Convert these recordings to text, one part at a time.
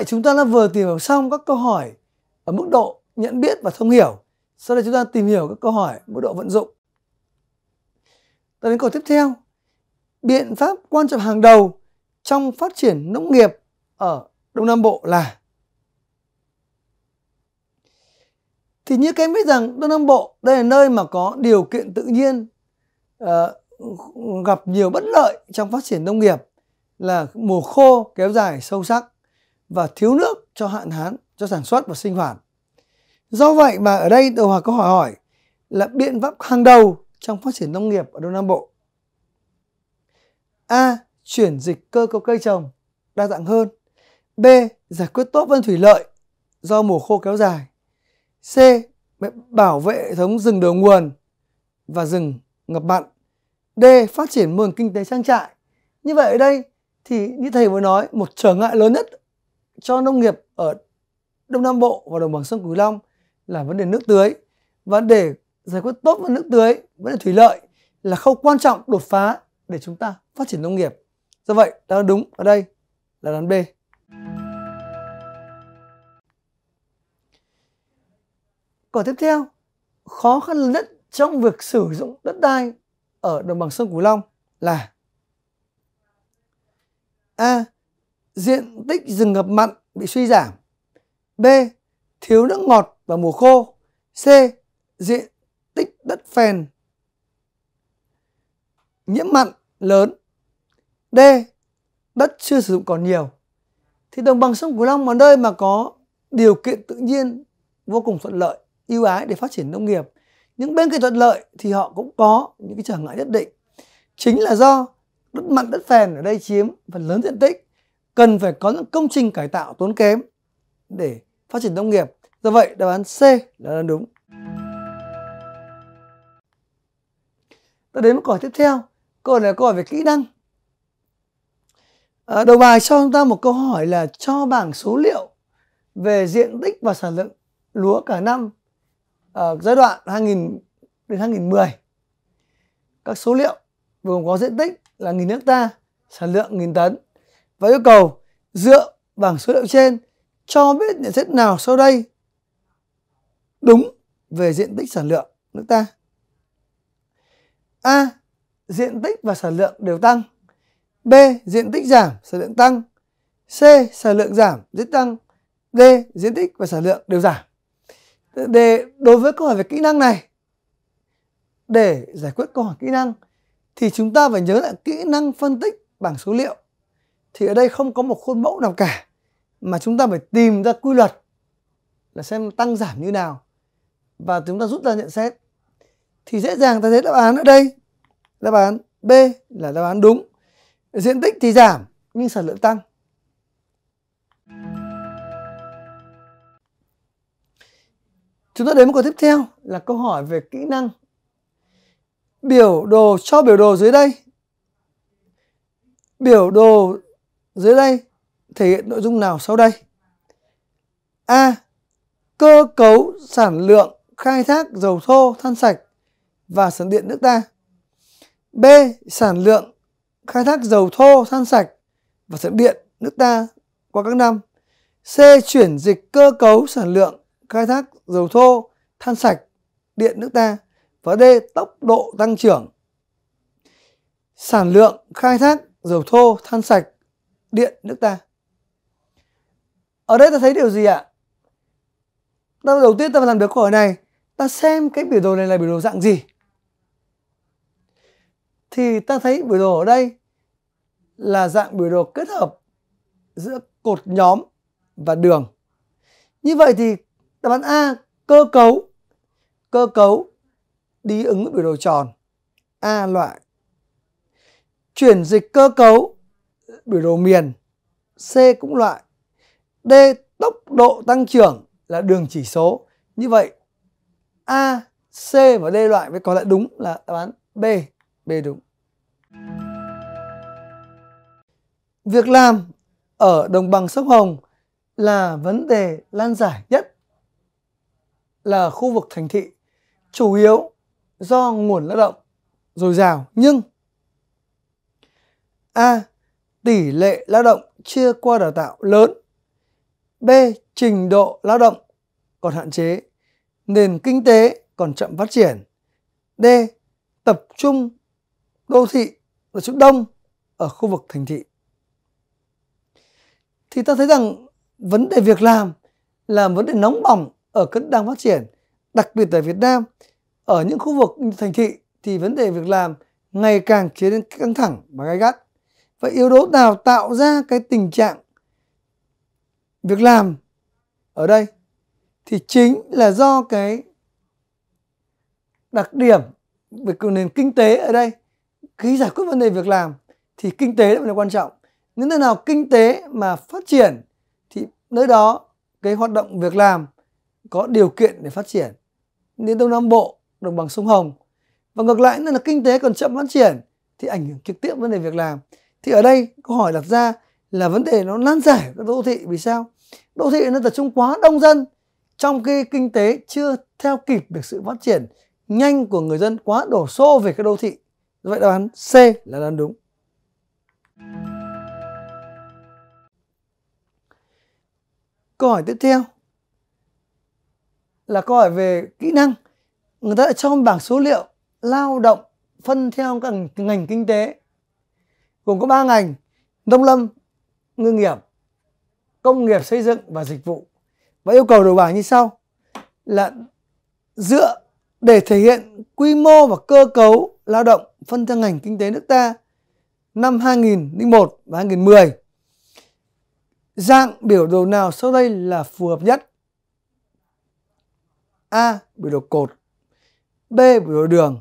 vậy chúng ta đã vừa tìm hiểu xong các câu hỏi ở mức độ nhận biết và thông hiểu. Sau đây chúng ta tìm hiểu các câu hỏi mức độ vận dụng. Ta đến câu tiếp theo. Biện pháp quan trọng hàng đầu trong phát triển nông nghiệp ở Đông Nam Bộ là Thì như các em biết rằng Đông Nam Bộ đây là nơi mà có điều kiện tự nhiên uh, gặp nhiều bất lợi trong phát triển nông nghiệp là mùa khô kéo dài sâu sắc và thiếu nước cho hạn hán, cho sản xuất và sinh hoạt. Do vậy mà ở đây Đầu Hòa câu hỏi hỏi là biện pháp hàng đầu trong phát triển nông nghiệp ở Đông Nam Bộ. A. Chuyển dịch cơ cấu cây trồng đa dạng hơn. B. Giải quyết tốt vấn thủy lợi do mùa khô kéo dài. C. Bảo vệ hệ thống rừng đầu nguồn và rừng ngập mặn. D. Phát triển mô kinh tế trang trại. Như vậy ở đây thì như thầy vừa nói một trở ngại lớn nhất cho nông nghiệp ở Đông Nam Bộ và đồng bằng sông Cửu Long là vấn đề nước tưới và để giải quyết tốt vấn nước tưới vấn đề thủy lợi là khâu quan trọng đột phá để chúng ta phát triển nông nghiệp do vậy đáp án đúng ở đây là đáp án B Câu tiếp theo khó khăn lớn nhất trong việc sử dụng đất đai ở đồng bằng sông Cửu Long là A diện tích rừng ngập mặn bị suy giảm. B. Thiếu nước ngọt vào mùa khô. C. Diện tích đất phèn nhiễm mặn lớn. D. Đất chưa sử dụng còn nhiều. Thì đồng bằng sông Cửu Long là nơi mà có điều kiện tự nhiên vô cùng thuận lợi, ưu ái để phát triển nông nghiệp. Nhưng bên cạnh thuận lợi thì họ cũng có những cái trở ngại nhất định. Chính là do đất mặn đất phèn ở đây chiếm phần lớn diện tích cần phải có những công trình cải tạo tốn kém để phát triển nông nghiệp. Do vậy, đáp án C là đúng. Ta đến với câu hỏi tiếp theo. Câu hỏi này là câu hỏi về kỹ năng. À, đầu bài cho chúng ta một câu hỏi là cho bảng số liệu về diện tích và sản lượng lúa cả năm ở à, giai đoạn 2000 đến 2010. Các số liệu gồm có diện tích là nghìn hecta, sản lượng nghìn tấn và yêu cầu dựa bảng số liệu trên cho biết nhận xét nào sau đây đúng về diện tích sản lượng nước ta. A. Diện tích và sản lượng đều tăng. B. Diện tích giảm, sản lượng tăng. C. Sản lượng giảm, diện tích tăng. D. Diện tích và sản lượng đều giảm. để Đối với câu hỏi về kỹ năng này, để giải quyết câu hỏi kỹ năng thì chúng ta phải nhớ lại kỹ năng phân tích bảng số liệu thì ở đây không có một khuôn mẫu nào cả mà chúng ta phải tìm ra quy luật là xem tăng giảm như nào và chúng ta rút ra nhận xét thì dễ dàng ta thấy đáp án ở đây đáp án B là đáp án đúng diện tích thì giảm nhưng sản lượng tăng chúng ta đến một câu tiếp theo là câu hỏi về kỹ năng biểu đồ cho biểu đồ dưới đây biểu đồ dưới đây thể hiện nội dung nào sau đây? A. Cơ cấu sản lượng khai thác dầu thô than sạch và sản điện nước ta. B. Sản lượng khai thác dầu thô than sạch và sản điện nước ta qua các năm. C. Chuyển dịch cơ cấu sản lượng khai thác dầu thô than sạch điện nước ta. Và D. Tốc độ tăng trưởng sản lượng khai thác dầu thô than sạch điện nước ta ở đây ta thấy điều gì ạ ta đầu tiên ta phải làm được câu hỏi này ta xem cái biểu đồ này là biểu đồ dạng gì thì ta thấy biểu đồ ở đây là dạng biểu đồ kết hợp giữa cột nhóm và đường như vậy thì đáp án A cơ cấu cơ cấu đi ứng biểu đồ tròn A loại chuyển dịch cơ cấu biểu đồ miền C cũng loại D tốc độ tăng trưởng là đường chỉ số như vậy A C và D loại với có lại đúng là đáp án B B đúng việc làm ở đồng bằng sông Hồng là vấn đề lan giải nhất là khu vực thành thị chủ yếu do nguồn lao động dồi dào nhưng A tỷ lệ lao động chưa qua đào tạo lớn. B. Trình độ lao động còn hạn chế. Nền kinh tế còn chậm phát triển. D. Tập trung đô thị và chỗ đông ở khu vực thành thị. Thì ta thấy rằng vấn đề việc làm là vấn đề nóng bỏng ở các đang phát triển, đặc biệt tại Việt Nam. Ở những khu vực thành thị thì vấn đề việc làm ngày càng trở nên căng thẳng và gai gắt vậy yếu tố nào tạo ra cái tình trạng việc làm ở đây thì chính là do cái đặc điểm về nền kinh tế ở đây khi giải quyết vấn đề việc làm thì kinh tế là vấn đề quan trọng nếu nơi nào kinh tế mà phát triển thì nơi đó cái hoạt động việc làm có điều kiện để phát triển Nên đông nam bộ đồng bằng sông hồng và ngược lại nơi là kinh tế còn chậm phát triển thì ảnh hưởng trực tiếp vấn đề việc làm thì ở đây câu hỏi đặt ra là vấn đề nó nan giải các đô thị vì sao đô thị nó tập trung quá đông dân trong khi kinh tế chưa theo kịp được sự phát triển nhanh của người dân quá đổ xô về các đô thị vậy đáp án C là đáp án đúng câu hỏi tiếp theo là câu hỏi về kỹ năng người ta đã cho bảng số liệu lao động phân theo các ngành kinh tế gồm có ba ngành nông lâm ngư nghiệp công nghiệp xây dựng và dịch vụ và yêu cầu đầu bảng như sau là dựa để thể hiện quy mô và cơ cấu lao động phân theo ngành kinh tế nước ta năm 2001 và 2010 dạng biểu đồ nào sau đây là phù hợp nhất A. Biểu đồ cột B. Biểu đồ đường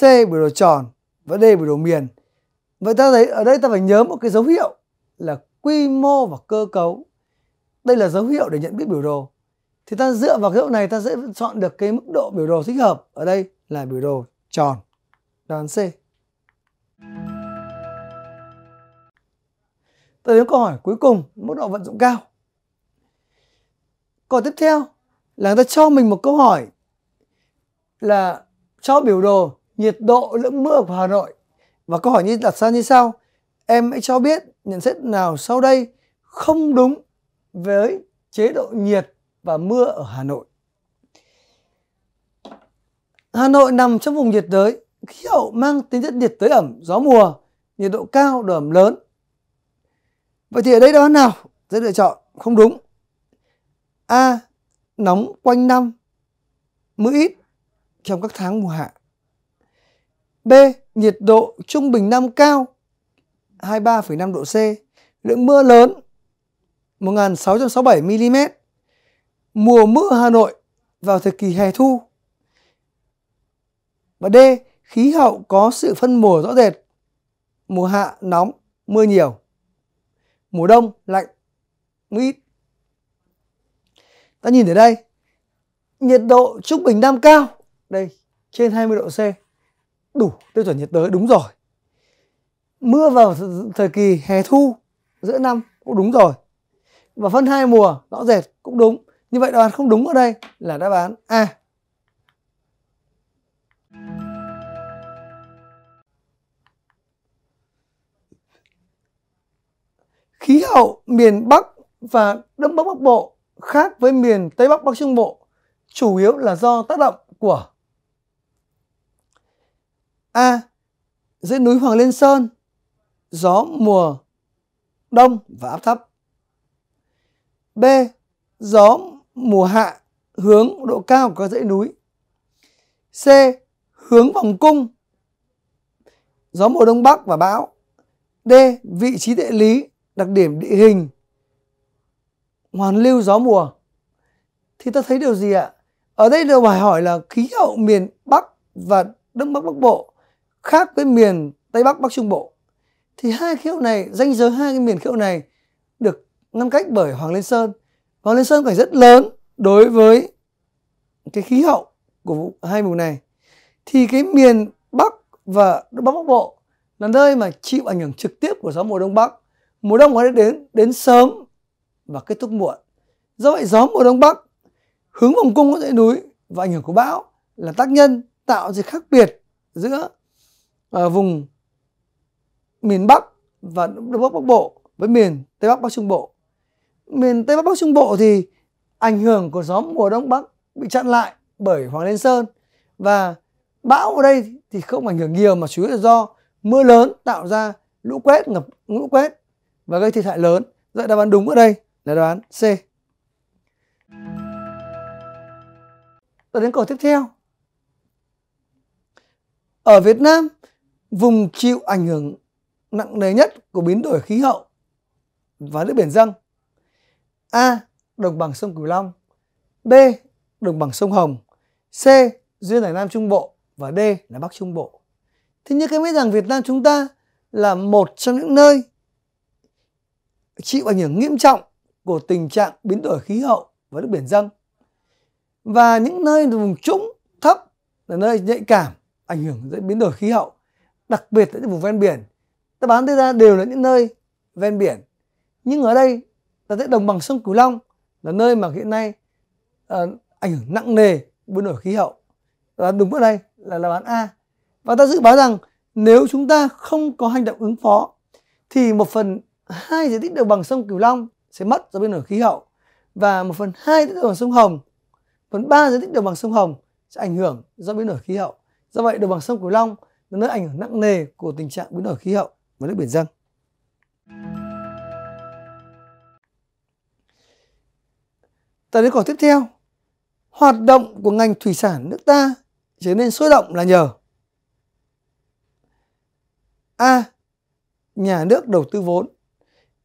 C. Biểu đồ tròn và D. Biểu đồ miền Vậy ta thấy ở đây ta phải nhớ một cái dấu hiệu là quy mô và cơ cấu. Đây là dấu hiệu để nhận biết biểu đồ. Thì ta dựa vào cái hiệu này ta sẽ chọn được cái mức độ biểu đồ thích hợp. Ở đây là biểu đồ tròn. Đón C. Tới đến câu hỏi cuối cùng, mức độ vận dụng cao. Câu tiếp theo là người ta cho mình một câu hỏi là cho biểu đồ nhiệt độ lượng mưa của Hà Nội và câu hỏi như đặt ra như sau. Em hãy cho biết nhận xét nào sau đây không đúng với chế độ nhiệt và mưa ở Hà Nội. Hà Nội nằm trong vùng nhiệt đới, khí hậu mang tính chất nhiệt tới ẩm, gió mùa, nhiệt độ cao, độ ẩm lớn. Vậy thì ở đây đó nào? Dễ lựa chọn không đúng. A. Nóng quanh năm, mưa ít trong các tháng mùa hạ. B. Nhiệt độ trung bình năm cao 23,5 độ C. Lượng mưa lớn 1667 mm. Mùa mưa Hà Nội vào thời kỳ hè thu. Và D. Khí hậu có sự phân mùa rõ rệt. Mùa hạ nóng, mưa nhiều. Mùa đông lạnh, mưa ít. Ta nhìn ở đây, nhiệt độ trung bình năm cao, đây, trên 20 độ C đủ tiêu chuẩn nhiệt đới đúng rồi mưa vào thời kỳ hè thu giữa năm cũng đúng rồi và phân hai mùa rõ rệt cũng đúng như vậy đáp án không đúng ở đây là đáp án a khí hậu miền bắc và đông bắc bắc bộ khác với miền tây bắc bắc trung bộ chủ yếu là do tác động của a à, dưới núi Hoàng Liên Sơn gió mùa đông và áp thấp. B. Gió mùa hạ hướng độ cao của các dãy núi. C. Hướng vòng cung. Gió mùa đông bắc và bão. D. Vị trí địa lý, đặc điểm địa hình. Hoàn lưu gió mùa. Thì ta thấy điều gì ạ? Ở đây là bài hỏi là khí hậu miền Bắc và Đông Bắc Bắc Bộ khác với miền Tây Bắc Bắc Trung Bộ thì hai khí hậu này danh giới hai cái miền khí hậu này được ngăn cách bởi Hoàng Liên Sơn Hoàng Liên Sơn phải rất lớn đối với cái khí hậu của hai vùng này thì cái miền Bắc và Bắc Bắc Bộ là nơi mà chịu ảnh hưởng trực tiếp của gió mùa đông bắc mùa đông nó đến đến sớm và kết thúc muộn do vậy gió mùa đông bắc hướng vòng cung của dãy núi và ảnh hưởng của bão là tác nhân tạo sự khác biệt giữa ở ờ, vùng miền Bắc và Đông Bắc Bắc Bộ với miền Tây Bắc Bắc Trung Bộ. Miền Tây Bắc Bắc Trung Bộ thì ảnh hưởng của gió mùa Đông Bắc bị chặn lại bởi Hoàng Liên Sơn và bão ở đây thì không ảnh hưởng nhiều mà chủ yếu là do mưa lớn tạo ra lũ quét ngập lũ quét và gây thiệt hại lớn. Vậy đáp án đúng ở đây là đáp án C. Tôi đến câu tiếp theo. Ở Việt Nam vùng chịu ảnh hưởng nặng nề nhất của biến đổi khí hậu và nước biển dân A. Đồng bằng sông Cửu Long B. Đồng bằng sông Hồng C. Duyên hải Nam Trung Bộ và D là Bắc Trung Bộ. Thế nhưng cái biết rằng Việt Nam chúng ta là một trong những nơi chịu ảnh hưởng nghiêm trọng của tình trạng biến đổi khí hậu và nước biển dân Và những nơi vùng trũng thấp là nơi nhạy cảm ảnh hưởng đến biến đổi khí hậu đặc biệt là những vùng ven biển ta bán đưa ra đều là những nơi ven biển nhưng ở đây ta tại đồng bằng sông cửu long là nơi mà hiện nay uh, ảnh hưởng nặng nề biến đổi khí hậu và đúng ở đây là là bán a và ta dự báo rằng nếu chúng ta không có hành động ứng phó thì một phần hai diện tích đồng bằng sông cửu long sẽ mất do biến đổi khí hậu và một phần hai diện tích đồng bằng sông hồng phần ba diện tích đồng bằng sông hồng sẽ ảnh hưởng do biến đổi khí hậu do vậy đồng bằng sông cửu long là ảnh hưởng nặng nề của tình trạng biến đổi khí hậu và nước biển dâng. Tại đến câu tiếp theo, hoạt động của ngành thủy sản nước ta trở nên sôi động là nhờ A. Nhà nước đầu tư vốn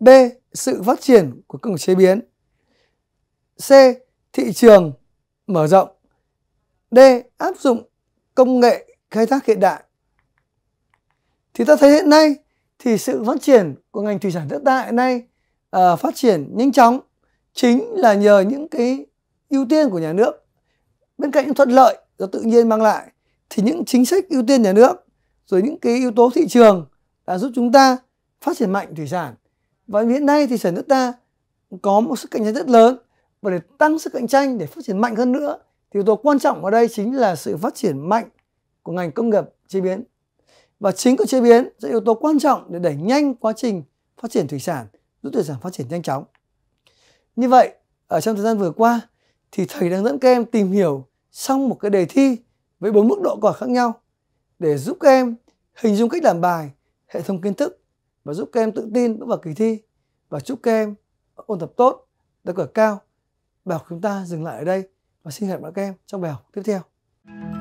B. Sự phát triển của công nghiệp chế biến C. Thị trường mở rộng D. Áp dụng công nghệ khai thác hiện đại thì ta thấy hiện nay thì sự phát triển của ngành thủy sản nước ta hiện nay à, phát triển nhanh chóng chính là nhờ những cái ưu tiên của nhà nước bên cạnh những thuận lợi do tự nhiên mang lại thì những chính sách ưu tiên nhà nước rồi những cái yếu tố thị trường đã giúp chúng ta phát triển mạnh thủy sản và hiện nay thì sản nước ta có một sức cạnh tranh rất lớn và để tăng sức cạnh tranh để phát triển mạnh hơn nữa thì yếu tố quan trọng ở đây chính là sự phát triển mạnh của ngành công nghiệp chế biến và chính các chế biến sẽ yếu tố quan trọng để đẩy nhanh quá trình phát triển thủy sản giúp thủy sản phát triển nhanh chóng như vậy ở trong thời gian vừa qua thì thầy đang dẫn các em tìm hiểu xong một cái đề thi với bốn mức độ câu khác nhau để giúp các em hình dung cách làm bài hệ thống kiến thức và giúp các em tự tin bước vào kỳ thi và chúc các em ôn tập tốt đạt cửa cao bài học chúng ta dừng lại ở đây và xin hẹn gặp lại các em trong bài học tiếp theo.